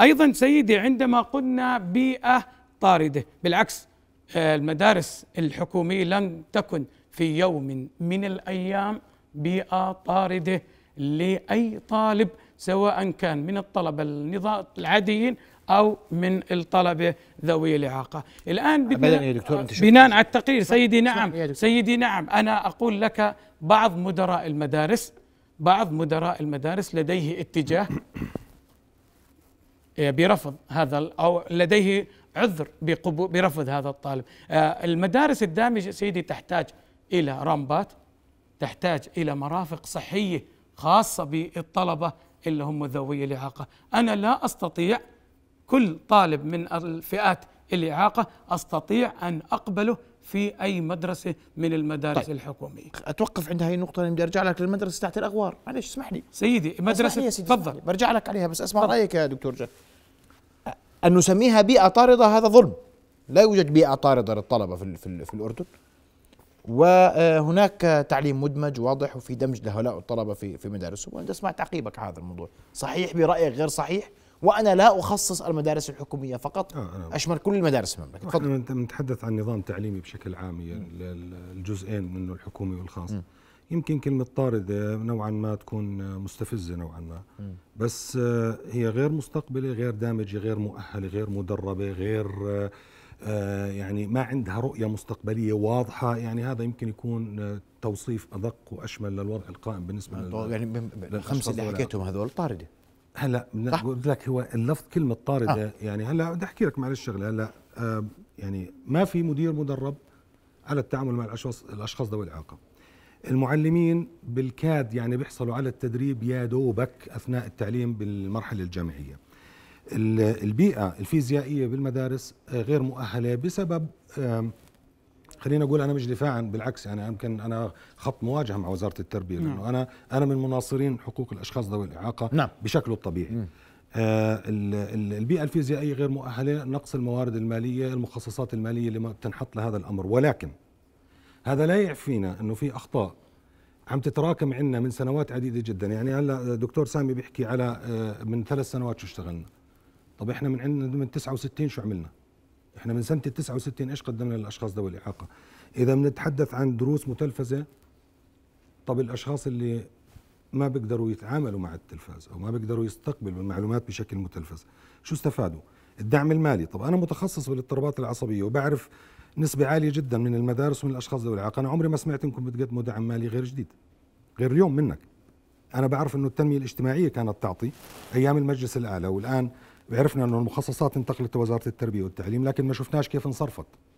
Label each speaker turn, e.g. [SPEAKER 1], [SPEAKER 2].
[SPEAKER 1] أيضا سيدي عندما قلنا بيئة طاردة بالعكس آه، المدارس الحكومية لم تكن في يوم من الأيام بيئة طاردة لأي طالب سواء كان من الطلبة النظام العاديين أو من الطلبة ذوي الإعاقة الآن بناء على التقرير سيدي نعم سيدي نعم أنا أقول لك بعض مدراء المدارس بعض مدراء المدارس لديه اتجاه آه، برفض هذا او لديه عذر برفض هذا الطالب آه، المدارس الدامجه سيدي تحتاج الى رامبات تحتاج الى مرافق صحيه خاصه بالطلبه اللي هم ذوي الاعاقه انا لا استطيع كل طالب من الفئات الاعاقه استطيع ان اقبله في أي مدرسة من المدارس طيب. الحكومية
[SPEAKER 2] أتوقف عند هذه النقطة لأني بدي أرجع لك للمدرسة تحت الأغوار معلش اسمح لي
[SPEAKER 1] سيدي مدرسة تفضل
[SPEAKER 2] برجع لك عليها بس أسمع طب. رأيك يا دكتور جا أن نسميها بيئة طاردة هذا ظلم لا يوجد بيئة طاردة للطلبة في, في, في الأردن وهناك تعليم مدمج واضح وفي دمج لهؤلاء الطلبه في في مدارسهم وانت اسمع تعقيبك على هذا الموضوع صحيح برايك غير صحيح وانا لا اخصص المدارس الحكوميه فقط آه, آه.
[SPEAKER 3] اشمل كل المدارس المملكه تفضل انت بنتحدث عن نظام تعليمي بشكل عام يعني الجزئين منه الحكومي والخاص م. يمكن كلمة طاردة نوعا ما تكون مستفزة نوعا ما بس آه، هي غير مستقبلة غير دامجة غير مؤهلة غير مدربة غير آه، يعني ما عندها رؤية مستقبلية واضحة يعني هذا يمكن يكون توصيف أدق وأشمل للوضع القائم بالنسبة يعني للخمسة اللي حكيتهم هذول طاردة هلا قلت لك هو اللفظ كلمه طارده آه. يعني هلا بدي احكي لك معلش شغله هلا آه يعني ما في مدير مدرب على التعامل مع الاشخاص الاشخاص ذوي الاعاقه المعلمين بالكاد يعني بيحصلوا على التدريب يا دوبك اثناء التعليم بالمرحله الجامعيه البيئه الفيزيائيه بالمدارس غير مؤهله بسبب خليني اقول انا مش دفاعا بالعكس يعني يمكن انا خط مواجهه مع وزاره التربيه نعم. لانه انا انا من مناصرين حقوق الاشخاص ذوي الاعاقه نعم. بشكله الطبيعي آه البيئة الفيزيائية غير مؤهلة نقص الموارد المالية المخصصات المالية اللي ما بتنحط لهذا الأمر ولكن هذا لا يعفينا أنه في أخطاء عم تتراكم عندنا من سنوات عديدة جدا يعني هلا دكتور سامي بيحكي على آه، من ثلاث سنوات شو اشتغلنا طب احنا من عندنا من 69 شو عملنا احنا من سنه 69 ايش قدمنا للاشخاص ذوي الاعاقه اذا بنتحدث عن دروس متلفزه طب الاشخاص اللي ما بيقدروا يتعاملوا مع التلفاز او ما بيقدروا يستقبلوا المعلومات بشكل متلفز شو استفادوا الدعم المالي طب انا متخصص بالاضطرابات العصبيه وبعرف نسبة عالية جدا من المدارس ومن الأشخاص ذوي الإعاقة أنا عمري ما سمعت أنكم بتقدموا دعم مالي غير جديد غير اليوم منك أنا بعرف أنه التنمية الاجتماعية كانت تعطي أيام المجلس الأعلى والآن عرفنا انه المخصصات انتقلت لوزاره التربيه والتعليم لكن ما شفناش كيف انصرفت